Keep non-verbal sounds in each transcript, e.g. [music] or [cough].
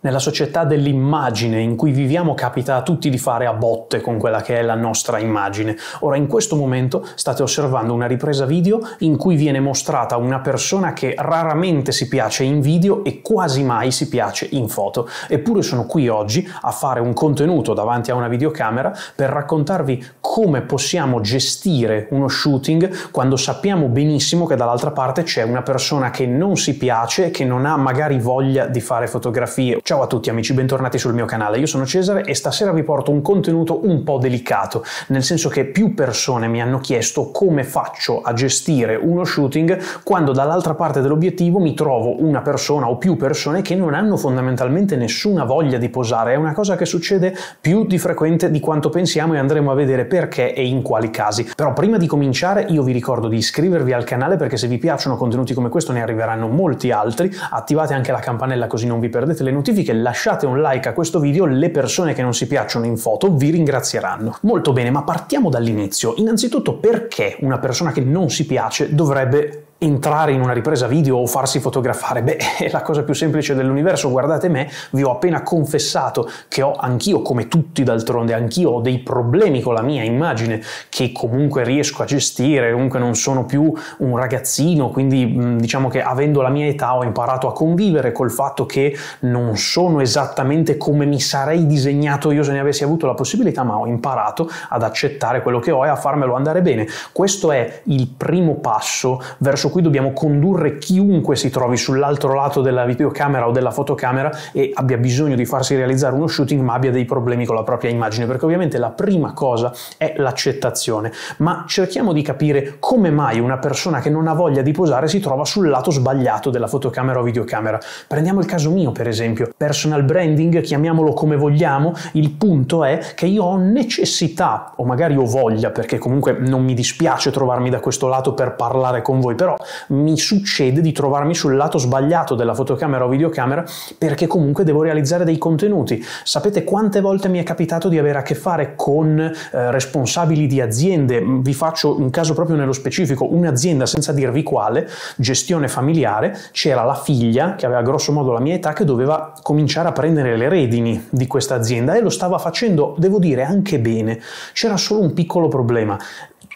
Nella società dell'immagine in cui viviamo capita a tutti di fare a botte con quella che è la nostra immagine. Ora in questo momento state osservando una ripresa video in cui viene mostrata una persona che raramente si piace in video e quasi mai si piace in foto. Eppure sono qui oggi a fare un contenuto davanti a una videocamera per raccontarvi come possiamo gestire uno shooting quando sappiamo benissimo che dall'altra parte c'è una persona che non si piace e che non ha magari voglia di fare fotografie Ciao a tutti amici, bentornati sul mio canale. Io sono Cesare e stasera vi porto un contenuto un po' delicato, nel senso che più persone mi hanno chiesto come faccio a gestire uno shooting quando dall'altra parte dell'obiettivo mi trovo una persona o più persone che non hanno fondamentalmente nessuna voglia di posare. È una cosa che succede più di frequente di quanto pensiamo e andremo a vedere perché e in quali casi. Però prima di cominciare io vi ricordo di iscrivervi al canale perché se vi piacciono contenuti come questo ne arriveranno molti altri. Attivate anche la campanella così non vi perdete le notifiche specifiche, lasciate un like a questo video, le persone che non si piacciono in foto vi ringrazieranno. Molto bene, ma partiamo dall'inizio. Innanzitutto perché una persona che non si piace dovrebbe entrare in una ripresa video o farsi fotografare? Beh, [laughs] è la cosa più semplice dell'universo, guardate me, vi ho appena confessato che ho anch'io, come tutti d'altronde, anch'io ho dei problemi con la mia immagine che comunque riesco a gestire, comunque non sono più un ragazzino, quindi diciamo che avendo la mia età ho imparato a convivere col fatto che non sono esattamente come mi sarei disegnato io se ne avessi avuto la possibilità, ma ho imparato ad accettare quello che ho e a farmelo andare bene. Questo è il primo passo verso su cui dobbiamo condurre chiunque si trovi sull'altro lato della videocamera o della fotocamera e abbia bisogno di farsi realizzare uno shooting ma abbia dei problemi con la propria immagine, perché ovviamente la prima cosa è l'accettazione, ma cerchiamo di capire come mai una persona che non ha voglia di posare si trova sul lato sbagliato della fotocamera o videocamera. Prendiamo il caso mio, per esempio, personal branding, chiamiamolo come vogliamo, il punto è che io ho necessità o magari ho voglia, perché comunque non mi dispiace trovarmi da questo lato per parlare con voi, però mi succede di trovarmi sul lato sbagliato della fotocamera o videocamera perché comunque devo realizzare dei contenuti. Sapete quante volte mi è capitato di avere a che fare con eh, responsabili di aziende? Vi faccio un caso proprio nello specifico, un'azienda senza dirvi quale, gestione familiare, c'era la figlia che aveva grosso modo la mia età che doveva cominciare a prendere le redini di questa azienda e lo stava facendo, devo dire, anche bene. C'era solo un piccolo problema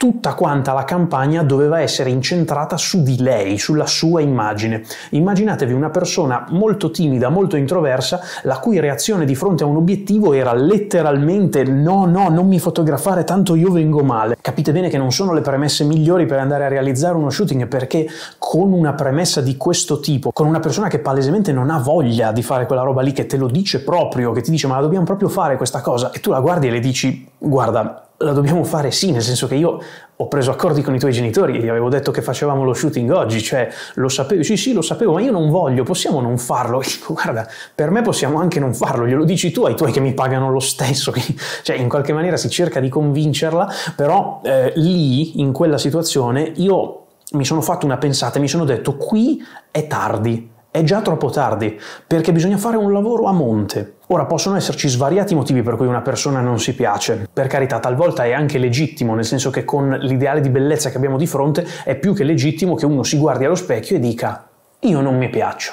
tutta quanta la campagna doveva essere incentrata su di lei, sulla sua immagine. Immaginatevi una persona molto timida, molto introversa, la cui reazione di fronte a un obiettivo era letteralmente no, no, non mi fotografare, tanto io vengo male. Capite bene che non sono le premesse migliori per andare a realizzare uno shooting perché con una premessa di questo tipo, con una persona che palesemente non ha voglia di fare quella roba lì, che te lo dice proprio, che ti dice ma la dobbiamo proprio fare questa cosa, e tu la guardi e le dici guarda, la dobbiamo fare sì, nel senso che io ho preso accordi con i tuoi genitori, gli avevo detto che facevamo lo shooting oggi, cioè lo sapevo, sì sì lo sapevo, ma io non voglio, possiamo non farlo? [laughs] Dico, guarda, per me possiamo anche non farlo, glielo dici tu ai tuoi che mi pagano lo stesso, [laughs] cioè in qualche maniera si cerca di convincerla, però eh, lì, in quella situazione, io mi sono fatto una pensata e mi sono detto qui è tardi, è già troppo tardi, perché bisogna fare un lavoro a monte. Ora possono esserci svariati motivi per cui una persona non si piace. Per carità, talvolta è anche legittimo, nel senso che con l'ideale di bellezza che abbiamo di fronte è più che legittimo che uno si guardi allo specchio e dica io non mi piaccio.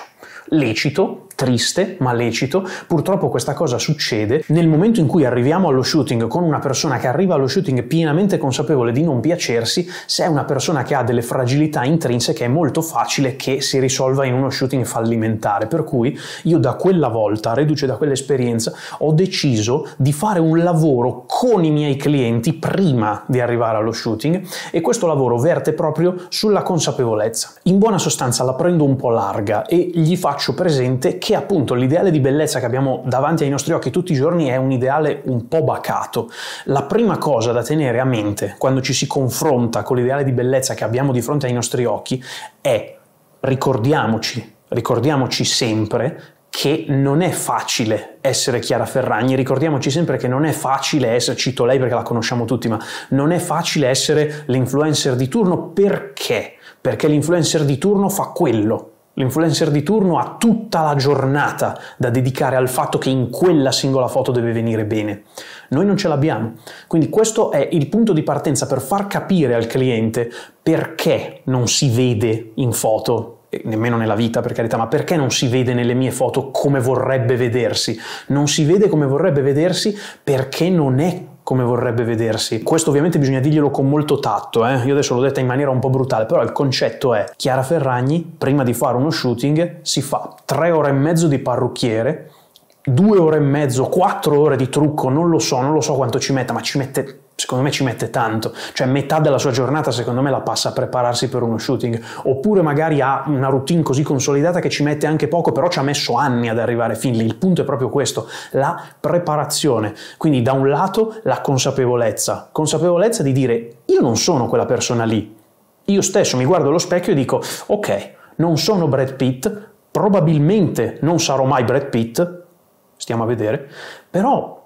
Lecito, triste ma lecito. Purtroppo questa cosa succede nel momento in cui arriviamo allo shooting con una persona che arriva allo shooting pienamente consapevole di non piacersi, se è una persona che ha delle fragilità intrinseche è molto facile che si risolva in uno shooting fallimentare. Per cui io da quella volta, reduce da quell'esperienza, ho deciso di fare un lavoro con i miei clienti prima di arrivare allo shooting e questo lavoro verte proprio sulla consapevolezza. In buona sostanza la prendo un po' larga e gli faccio presente che che appunto l'ideale di bellezza che abbiamo davanti ai nostri occhi tutti i giorni è un ideale un po' bacato. La prima cosa da tenere a mente quando ci si confronta con l'ideale di bellezza che abbiamo di fronte ai nostri occhi è ricordiamoci, ricordiamoci sempre che non è facile essere Chiara Ferragni, ricordiamoci sempre che non è facile essere, cito lei perché la conosciamo tutti, ma non è facile essere l'influencer di turno perché? Perché l'influencer di turno fa quello L'influencer di turno ha tutta la giornata da dedicare al fatto che in quella singola foto deve venire bene. Noi non ce l'abbiamo. Quindi questo è il punto di partenza per far capire al cliente perché non si vede in foto nemmeno nella vita per carità, ma perché non si vede nelle mie foto come vorrebbe vedersi? Non si vede come vorrebbe vedersi perché non è come vorrebbe vedersi. Questo ovviamente bisogna dirglielo con molto tatto, eh? io adesso l'ho detta in maniera un po' brutale, però il concetto è Chiara Ferragni prima di fare uno shooting si fa tre ore e mezzo di parrucchiere, due ore e mezzo, quattro ore di trucco, non lo so, non lo so quanto ci metta, ma ci mette secondo me ci mette tanto, cioè metà della sua giornata secondo me la passa a prepararsi per uno shooting, oppure magari ha una routine così consolidata che ci mette anche poco, però ci ha messo anni ad arrivare fin lì, il punto è proprio questo, la preparazione, quindi da un lato la consapevolezza, consapevolezza di dire io non sono quella persona lì, io stesso mi guardo allo specchio e dico ok, non sono Brad Pitt, probabilmente non sarò mai Brad Pitt, stiamo a vedere, però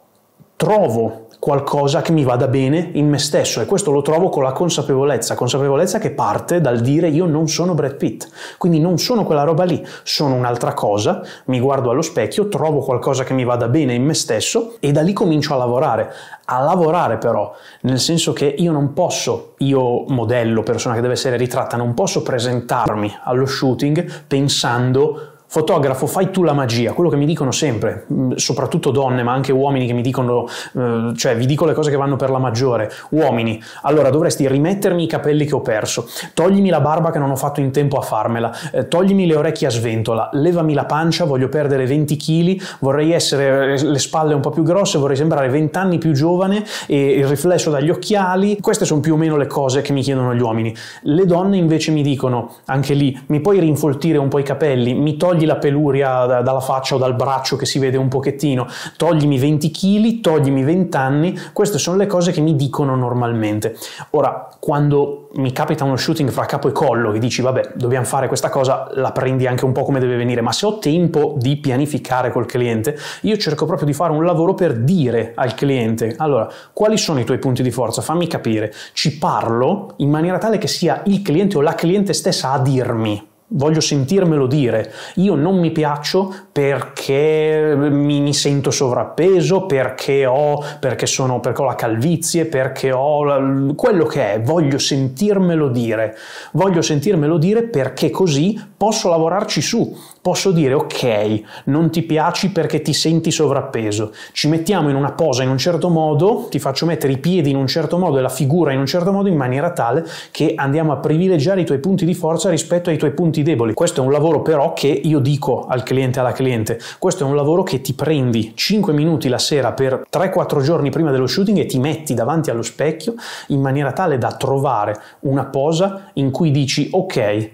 trovo qualcosa che mi vada bene in me stesso e questo lo trovo con la consapevolezza, consapevolezza che parte dal dire io non sono Brad Pitt, quindi non sono quella roba lì, sono un'altra cosa, mi guardo allo specchio, trovo qualcosa che mi vada bene in me stesso e da lì comincio a lavorare, a lavorare però, nel senso che io non posso, io modello, persona che deve essere ritratta, non posso presentarmi allo shooting pensando fotografo fai tu la magia, quello che mi dicono sempre, mm, soprattutto donne, ma anche uomini che mi dicono, eh, cioè vi dico le cose che vanno per la maggiore, uomini, allora dovresti rimettermi i capelli che ho perso, toglimi la barba che non ho fatto in tempo a farmela, eh, toglimi le orecchie a sventola, levami la pancia, voglio perdere 20 kg, vorrei essere eh, le spalle un po' più grosse, vorrei sembrare 20 anni più giovane e il riflesso dagli occhiali, queste sono più o meno le cose che mi chiedono gli uomini. Le donne invece mi dicono, anche lì, mi puoi rinfoltire un po' i capelli, mi togli togli la peluria da, dalla faccia o dal braccio che si vede un pochettino, toglimi 20 kg, toglimi 20 anni, queste sono le cose che mi dicono normalmente. Ora, quando mi capita uno shooting fra capo e collo che dici vabbè dobbiamo fare questa cosa la prendi anche un po' come deve venire ma se ho tempo di pianificare col cliente io cerco proprio di fare un lavoro per dire al cliente allora quali sono i tuoi punti di forza fammi capire ci parlo in maniera tale che sia il cliente o la cliente stessa a dirmi voglio sentirmelo dire, io non mi piaccio perché mi, mi sento sovrappeso, perché ho, perché, sono, perché ho la calvizie, perché ho la, quello che è, voglio sentirmelo dire, voglio sentirmelo dire perché così posso lavorarci su posso dire ok, non ti piaci perché ti senti sovrappeso, ci mettiamo in una posa in un certo modo, ti faccio mettere i piedi in un certo modo e la figura in un certo modo in maniera tale che andiamo a privilegiare i tuoi punti di forza rispetto ai tuoi punti deboli. Questo è un lavoro però che io dico al cliente alla cliente, questo è un lavoro che ti prendi 5 minuti la sera per 3-4 giorni prima dello shooting e ti metti davanti allo specchio in maniera tale da trovare una posa in cui dici ok,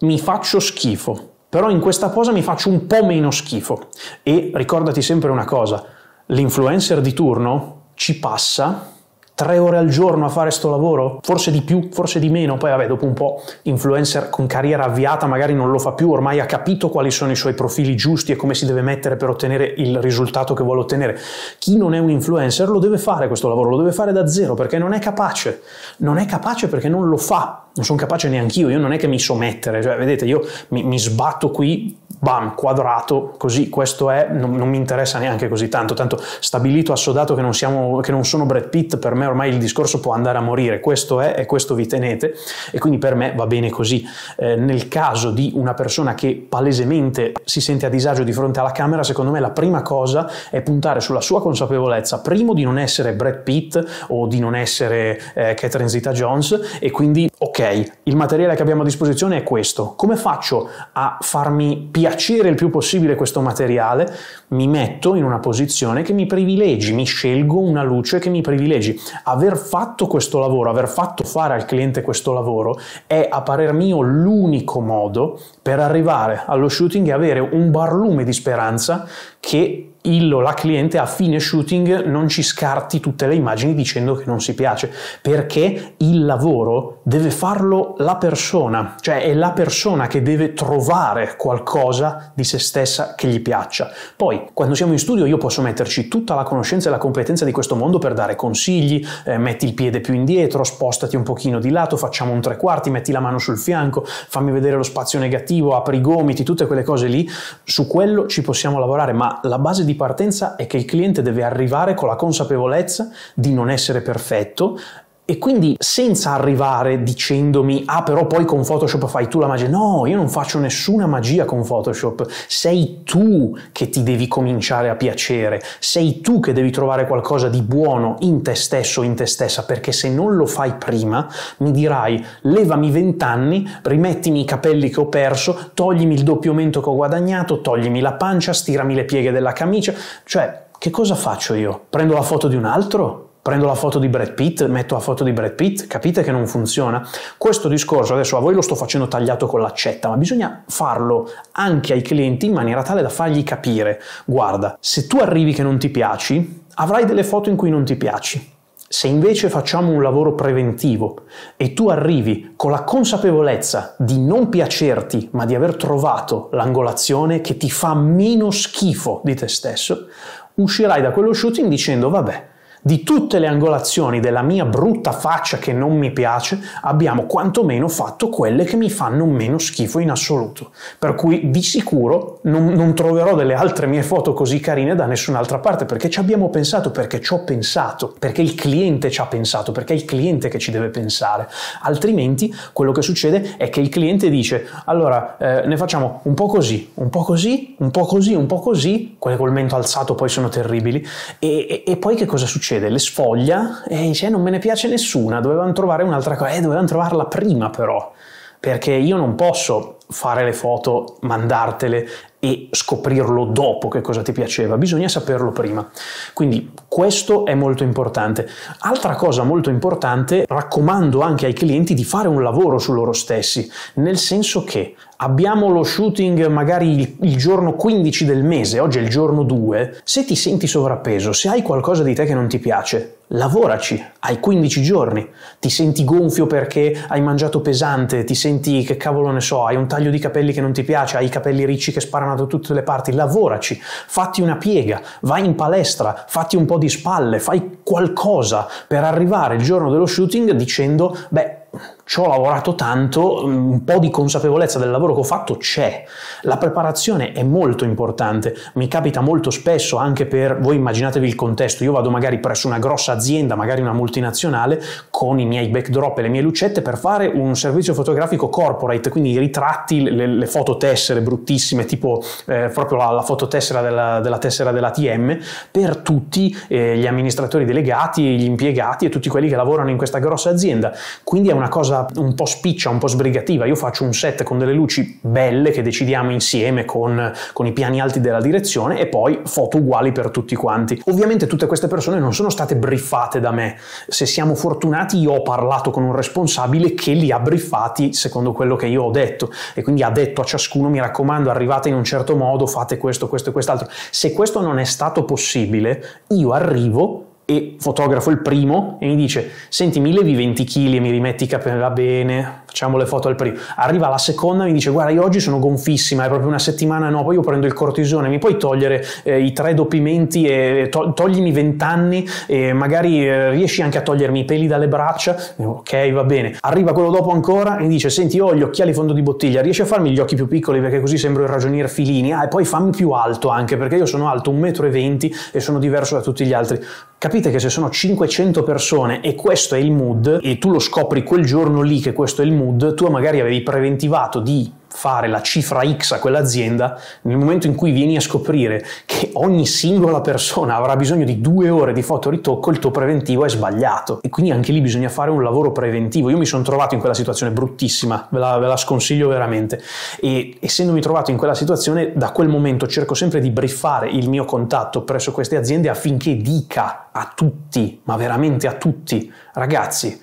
mi faccio schifo, però in questa cosa mi faccio un po' meno schifo. E ricordati sempre una cosa, l'influencer di turno ci passa tre ore al giorno a fare sto lavoro? Forse di più, forse di meno, poi vabbè, dopo un po' influencer con carriera avviata magari non lo fa più, ormai ha capito quali sono i suoi profili giusti e come si deve mettere per ottenere il risultato che vuole ottenere. Chi non è un influencer lo deve fare questo lavoro, lo deve fare da zero perché non è capace, non è capace perché non lo fa, non sono capace neanche io, io non è che mi so mettere, cioè vedete io mi, mi sbatto qui, bam, quadrato, così, questo è, non, non, mi interessa neanche così tanto, tanto stabilito, assodato che non, siamo, che non sono Brad Pitt, per me ormai il discorso può andare a morire, questo è e questo vi tenete e quindi per me va bene così. Eh, nel caso di una persona che palesemente si sente a disagio di fronte alla camera, secondo me la prima cosa è puntare sulla sua consapevolezza, primo di non essere Brad Pitt o di non essere eh, Catherine Zeta Jones e quindi ok, il materiale che abbiamo a disposizione è questo, come faccio a farmi piacere il più possibile questo materiale? Mi metto in una posizione che mi privilegi, mi scelgo una luce che mi privilegi. Aver fatto questo lavoro, aver fatto fare al cliente questo lavoro è a parer mio l'unico modo per arrivare allo shooting e avere un barlume di speranza che il o la cliente a fine shooting non ci scarti tutte le immagini dicendo che non si piace, perché il lavoro deve farlo la persona, cioè è la persona che deve trovare qualcosa di se stessa che gli piaccia. Poi, quando siamo in studio io posso metterci tutta la conoscenza e la competenza di questo mondo per dare consigli, eh, metti il piede più indietro, spostati un pochino di lato, facciamo un tre quarti, metti la mano sul fianco, fammi vedere lo spazio negativo, apri i gomiti, tutte quelle cose lì, su quello ci possiamo lavorare, ma la base di di partenza è che il cliente deve arrivare con la consapevolezza di non essere perfetto, e quindi senza arrivare dicendomi, ah però poi con Photoshop fai tu la magia, no, io non faccio nessuna magia con Photoshop, sei tu che ti devi cominciare a piacere, sei tu che devi trovare qualcosa di buono in te stesso, o in te stessa, perché se non lo fai prima mi dirai, levami vent'anni, rimettimi i capelli che ho perso, toglimi il doppio mento che ho guadagnato, toglimi la pancia, stirami le pieghe della camicia, cioè che cosa faccio io? Prendo la foto di un altro? prendo la foto di Brad Pitt, metto la foto di Brad Pitt, capite che non funziona? Questo discorso adesso a voi lo sto facendo tagliato con l'accetta, ma bisogna farlo anche ai clienti in maniera tale da fargli capire, guarda, se tu arrivi che non ti piaci, avrai delle foto in cui non ti piaci. Se invece facciamo un lavoro preventivo e tu arrivi con la consapevolezza di non piacerti, ma di aver trovato l'angolazione che ti fa meno schifo di te stesso, uscirai da quello shooting dicendo vabbè, di tutte le angolazioni della mia brutta faccia che non mi piace, abbiamo quantomeno fatto quelle che mi fanno meno schifo in assoluto. Per cui di sicuro non, non troverò delle altre mie foto così carine da nessun'altra parte, perché ci abbiamo pensato, perché ci ho pensato, perché il cliente ci ha pensato, perché è il cliente che ci deve pensare. Altrimenti quello che succede è che il cliente dice, allora eh, ne facciamo un po' così, un po' così, un po' così, un po' così, quelle col mento alzato poi sono terribili, e, e, e poi che cosa succede? succede? Le sfoglia e dice eh, non me ne piace nessuna, dovevano trovare un'altra cosa, eh, dovevano trovarla prima però, perché io non posso fare le foto, mandartele e scoprirlo dopo che cosa ti piaceva, bisogna saperlo prima. Quindi questo è molto importante. Altra cosa molto importante, raccomando anche ai clienti di fare un lavoro su loro stessi, nel senso che abbiamo lo shooting magari il, giorno 15 del mese, oggi è il giorno 2, se ti senti sovrappeso, se hai qualcosa di te che non ti piace, lavoraci, hai 15 giorni, ti senti gonfio perché hai mangiato pesante, ti senti che cavolo ne so, hai un taglio di capelli che non ti piace, hai i capelli ricci che sparano da tutte le parti, lavoraci, fatti una piega, vai in palestra, fatti un po' di spalle, fai qualcosa per arrivare il giorno dello shooting dicendo beh ci ho lavorato tanto, mm, un po' di consapevolezza del lavoro che ho fatto c'è. La preparazione è molto importante, mi capita molto spesso anche per, voi immaginatevi il contesto, io vado magari presso una grossa azienda, magari una multinazionale, con i miei backdrop e le mie lucette per fare un servizio fotografico corporate, quindi i ritratti, le, le fototessere bruttissime, tipo eh, proprio la, la fototessera della, della, tessera dell'ATM, per tutti eh, gli amministratori delegati, gli impiegati e tutti quelli che lavorano in questa grossa azienda. Quindi è una cosa cosa un po' spiccia, un po' sbrigativa. Io faccio un set con delle luci belle che decidiamo insieme con, con i piani alti della direzione e poi foto uguali per tutti quanti. Ovviamente tutte queste persone non sono state briffate da me. Se siamo fortunati io ho parlato con un responsabile che li ha briffati secondo quello che io ho detto e quindi ha detto a ciascuno mi raccomando arrivate in un certo modo, fate questo, questo e quest'altro. Se questo non è stato possibile, io arrivo e fotografo il primo e mi dice senti mi levi 20 kg e mi rimetti i capelli va bene facciamo le foto al primo. Arriva la seconda e mi dice guarda io oggi sono gonfissima, è proprio una settimana no, poi io prendo il cortisone, mi puoi togliere eh, i tre doppiamenti e to- toglimi vent'anni e magari eh, riesci anche a togliermi i peli dalle braccia? ok, va bene. Arriva quello dopo ancora e mi dice senti io ho gli occhiali fondo di bottiglia, riesci a farmi gli occhi più piccoli perché così sembro il ragionier Filini? Ah e poi fammi più alto anche perché io sono alto 1,20 m e sono diverso da tutti gli altri. Capite che se sono 500 persone e questo è il mood e tu lo scopri quel giorno lì che questo è il mood, mood, tu magari avevi preventivato di fare la cifra X a quell'azienda, nel momento in cui vieni a scoprire che ogni singola persona avrà bisogno di due ore di fotoritocco, il tuo preventivo è sbagliato. E quindi anche lì bisogna fare un lavoro preventivo. Io mi sono trovato in quella situazione bruttissima, ve la, ve la sconsiglio veramente. E essendomi trovato in quella situazione, da quel momento cerco sempre di briffare il mio contatto presso queste aziende affinché dica a tutti, ma veramente a tutti, ragazzi,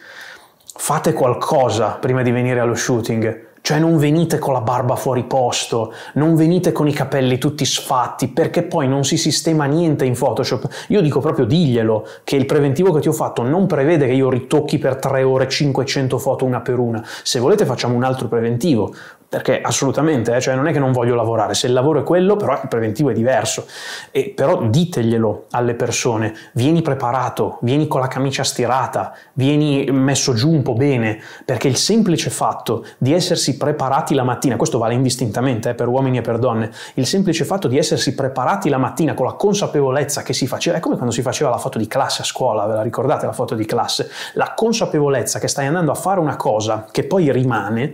fate qualcosa prima di venire allo shooting. Cioè non venite con la barba fuori posto, non venite con i capelli tutti sfatti, perché poi non si sistema niente in Photoshop. Io dico proprio diglielo che il preventivo che ti ho fatto non prevede che io ritocchi per 3 ore 500 foto una per una. Se volete facciamo un altro preventivo, perché assolutamente, eh, cioè non è che non voglio lavorare, se il lavoro è quello, però il preventivo è diverso. E, però diteglielo alle persone, vieni preparato, vieni con la camicia stirata, vieni messo giù un po' bene, perché il semplice fatto di essersi preparati la mattina, questo vale indistintamente eh, per uomini e per donne, il semplice fatto di essersi preparati la mattina con la consapevolezza che si faceva, è come quando si faceva la foto di classe a scuola, ve la ricordate la foto di classe, la consapevolezza che stai andando a fare una cosa che poi rimane,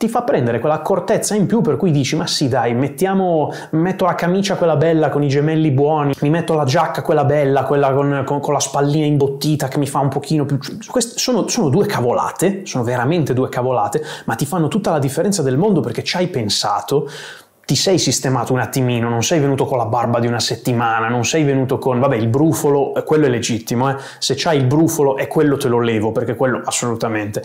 ti fa prendere quell'accortezza in più per cui dici ma sì dai mettiamo metto la camicia quella bella con i gemelli buoni mi metto la giacca quella bella quella con, con, con la spallina imbottita che mi fa un pochino più queste sono, sono, due cavolate sono veramente due cavolate ma ti fanno tutta la differenza del mondo perché ci hai pensato ti sei sistemato un attimino, non sei venuto con la barba di una settimana, non sei venuto con, vabbè, il brufolo, eh, quello è legittimo, eh? se c'hai il brufolo è quello te lo levo, perché quello assolutamente,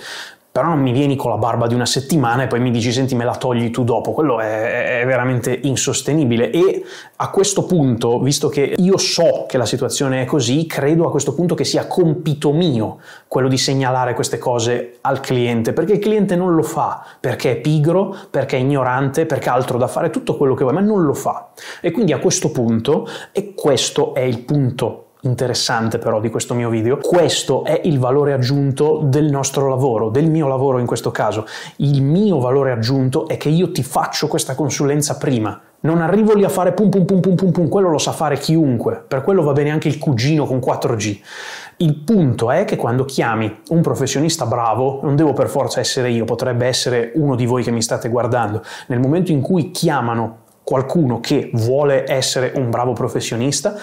però non mi vieni con la barba di una settimana e poi mi dici senti me la togli tu dopo, quello è, è, veramente insostenibile e a questo punto, visto che io so che la situazione è così, credo a questo punto che sia compito mio quello di segnalare queste cose al cliente, perché il cliente non lo fa, perché è pigro, perché è ignorante, perché ha altro da fare, tutto quello che vuoi, ma non lo fa. E quindi a questo punto, e questo è il punto interessante però di questo mio video, questo è il valore aggiunto del nostro lavoro, del mio lavoro in questo caso. Il mio valore aggiunto è che io ti faccio questa consulenza prima, non arrivo lì a fare pum pum pum pum pum pum, quello lo sa fare chiunque, per quello va bene anche il cugino con 4G. Il punto è che quando chiami un professionista bravo, non devo per forza essere io, potrebbe essere uno di voi che mi state guardando, nel momento in cui chiamano qualcuno che vuole essere un bravo professionista,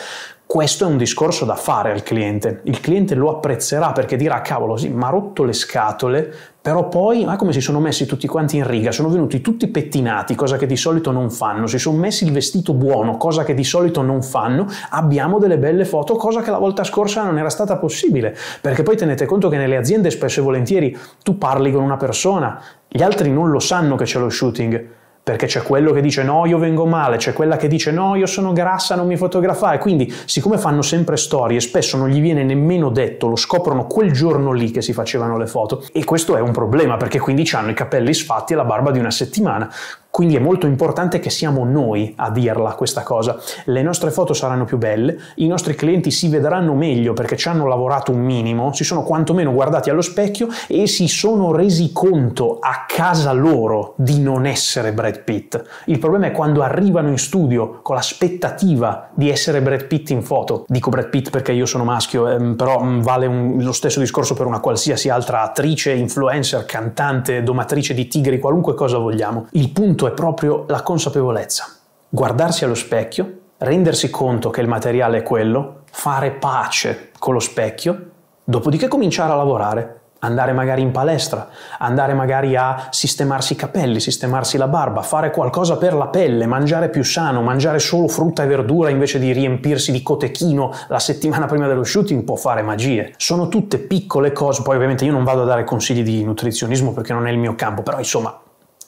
questo è un discorso da fare al cliente. Il cliente lo apprezzerà perché dirà: cavolo, sì, mi ha rotto le scatole, però poi, ma come si sono messi tutti quanti in riga, sono venuti tutti pettinati, cosa che di solito non fanno, si sono messi il vestito buono, cosa che di solito non fanno, abbiamo delle belle foto, cosa che la volta scorsa non era stata possibile, perché poi tenete conto che nelle aziende spesso e volentieri tu parli con una persona, gli altri non lo sanno che c'è lo shooting perché c'è quello che dice no io vengo male, c'è quella che dice no io sono grassa non mi fotografare, quindi siccome fanno sempre storie spesso non gli viene nemmeno detto, lo scoprono quel giorno lì che si facevano le foto e questo è un problema perché quindi hanno i capelli sfatti e la barba di una settimana, quindi è molto importante che siamo noi a dirla questa cosa. Le nostre foto saranno più belle, i nostri clienti si vedranno meglio perché ci hanno lavorato un minimo, si sono quantomeno guardati allo specchio e si sono resi conto a casa loro di non essere Brad Pitt. Il problema è quando arrivano in studio con l'aspettativa di essere Brad Pitt in foto. Dico Brad Pitt perché io sono maschio, ehm, però mm, vale un, lo stesso discorso per una qualsiasi altra attrice, influencer, cantante, domatrice di tigri, qualunque cosa vogliamo. Il punto aiuto è proprio la consapevolezza. Guardarsi allo specchio, rendersi conto che il materiale è quello, fare pace con lo specchio, dopodiché cominciare a lavorare, andare magari in palestra, andare magari a sistemarsi i capelli, sistemarsi la barba, fare qualcosa per la pelle, mangiare più sano, mangiare solo frutta e verdura invece di riempirsi di cotechino la settimana prima dello shooting può fare magie. Sono tutte piccole cose, poi ovviamente io non vado a dare consigli di nutrizionismo perché non è il mio campo, però insomma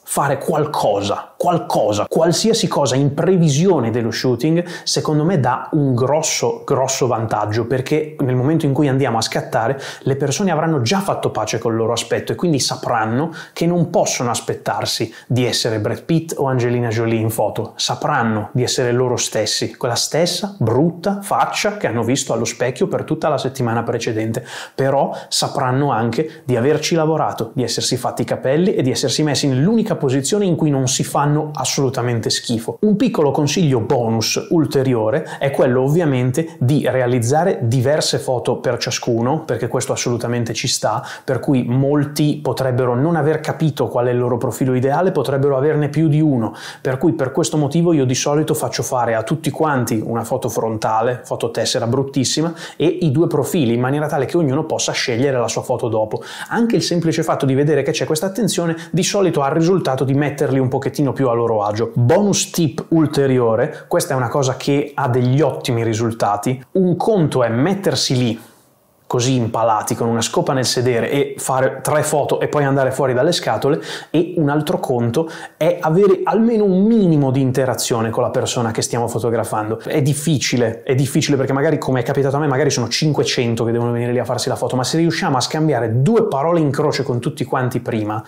fare qualcosa, qualcosa, qualsiasi cosa in previsione dello shooting, secondo me dà un grosso, grosso vantaggio perché nel momento in cui andiamo a scattare le persone avranno già fatto pace col loro aspetto e quindi sapranno che non possono aspettarsi di essere Brad Pitt o Angelina Jolie in foto, sapranno di essere loro stessi, quella stessa brutta faccia che hanno visto allo specchio per tutta la settimana precedente, però sapranno anche di averci lavorato, di essersi fatti i capelli e di essersi messi nell'unica l'unica posizione in cui non si fanno assolutamente schifo. Un piccolo consiglio bonus ulteriore è quello ovviamente di realizzare diverse foto per ciascuno, perché questo assolutamente ci sta, per cui molti potrebbero non aver capito qual è il loro profilo ideale, potrebbero averne più di uno, per cui per questo motivo io di solito faccio fare a tutti quanti una foto frontale, foto tessera bruttissima e i due profili in maniera tale che ognuno possa scegliere la sua foto dopo. Anche il semplice fatto di vedere che c'è questa attenzione di solito ha risultato risultato di metterli un pochettino più a loro agio. Bonus tip ulteriore, questa è una cosa che ha degli ottimi risultati, un conto è mettersi lì così impalati con una scopa nel sedere e fare tre foto e poi andare fuori dalle scatole e un altro conto è avere almeno un minimo di interazione con la persona che stiamo fotografando. È difficile, è difficile perché magari come è capitato a me magari sono 500 che devono venire lì a farsi la foto, ma se riusciamo a scambiare due parole in croce con tutti quanti prima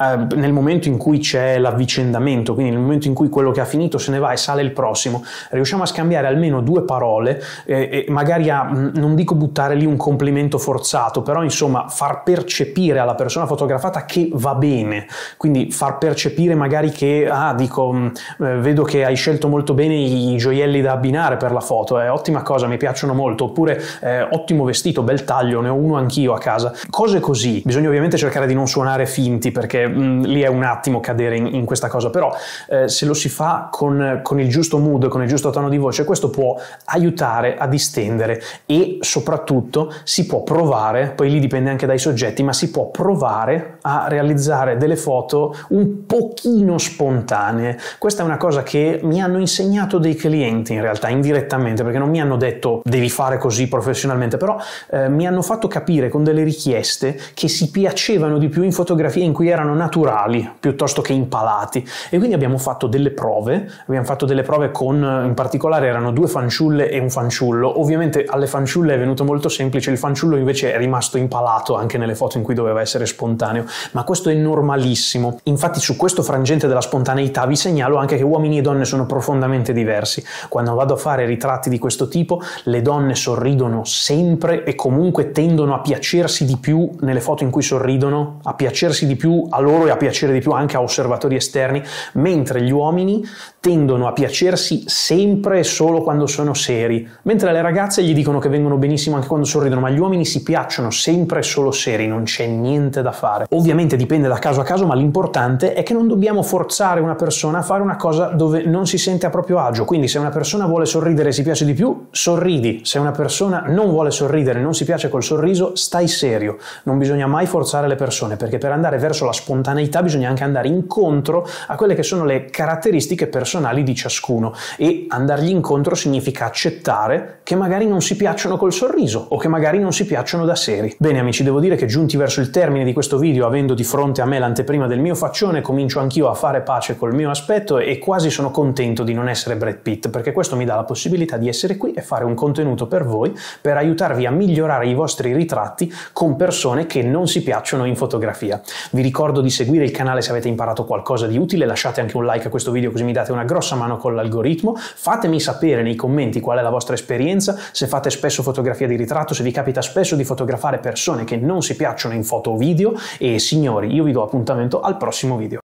eh, nel momento in cui c'è l'avvicendamento, quindi nel momento in cui quello che ha finito se ne va e sale il prossimo, riusciamo a scambiare almeno due parole eh, e magari a, mm, non dico buttare lì un complimento forzato, però insomma far percepire alla persona fotografata che va bene, quindi far percepire magari che, ah, dico, mm, eh, vedo che hai scelto molto bene i gioielli da abbinare per la foto, è ottima cosa, mi piacciono molto, oppure eh, ottimo vestito, bel taglio, ne ho uno anch'io a casa. Cose così, bisogna ovviamente cercare di non suonare finti perché mh, mm, lì è un attimo cadere in, in questa cosa, però eh, se lo si fa con, con, il giusto mood, con il giusto tono di voce, questo può aiutare a distendere e soprattutto si può provare, poi lì dipende anche dai soggetti, ma si può provare a realizzare delle foto un pochino spontanee. Questa è una cosa che mi hanno insegnato dei clienti in realtà, indirettamente, perché non mi hanno detto devi fare così professionalmente, però eh, mi hanno fatto capire con delle richieste che si piacevano di più in fotografie in cui erano naturali piuttosto che impalati e quindi abbiamo fatto delle prove, abbiamo fatto delle prove con, eh, in particolare erano due fanciulle e un fanciullo, ovviamente alle fanciulle è venuto molto semplice, il fanciullo invece è rimasto impalato anche nelle foto in cui doveva essere spontaneo, ma questo è normalissimo, infatti su questo frangente della spontaneità vi segnalo anche che uomini e donne sono profondamente diversi, quando vado a fare ritratti di questo tipo le donne sorridono sempre e comunque tendono a piacersi di più nelle foto in cui sorridono, a piacersi di più al loro e a piacere di più anche a osservatori esterni, mentre gli uomini tendono a piacersi sempre e solo quando sono seri, mentre le ragazze gli dicono che vengono benissimo anche quando sorridono, ma gli uomini si piacciono sempre e solo seri, non c'è niente da fare. Ovviamente dipende da caso a caso, ma l'importante è che non dobbiamo forzare una persona a fare una cosa dove non si sente a proprio agio, quindi se una persona vuole sorridere e si piace di più, sorridi, se una persona non vuole sorridere e non si piace col sorriso, stai serio, non bisogna mai forzare le persone, perché per andare verso la spontaneità spontaneità bisogna anche andare incontro a quelle che sono le caratteristiche personali di ciascuno e andargli incontro significa accettare che magari non si piacciono col sorriso o che magari non si piacciono da seri. Bene amici, devo dire che giunti verso il termine di questo video, avendo di fronte a me l'anteprima del mio faccione, comincio anch'io a fare pace col mio aspetto e quasi sono contento di non essere Brad Pitt, perché questo mi dà la possibilità di essere qui e fare un contenuto per voi per aiutarvi a migliorare i vostri ritratti con persone che non si piacciono in fotografia. Vi ricordo di seguire il canale se avete imparato qualcosa di utile, lasciate anche un like a questo video così mi date una grossa mano con l'algoritmo, fatemi sapere nei commenti qual è la vostra esperienza, se fate spesso fotografia di ritratto, se vi capita spesso di fotografare persone che non si piacciono in foto o video e signori io vi do appuntamento al prossimo video.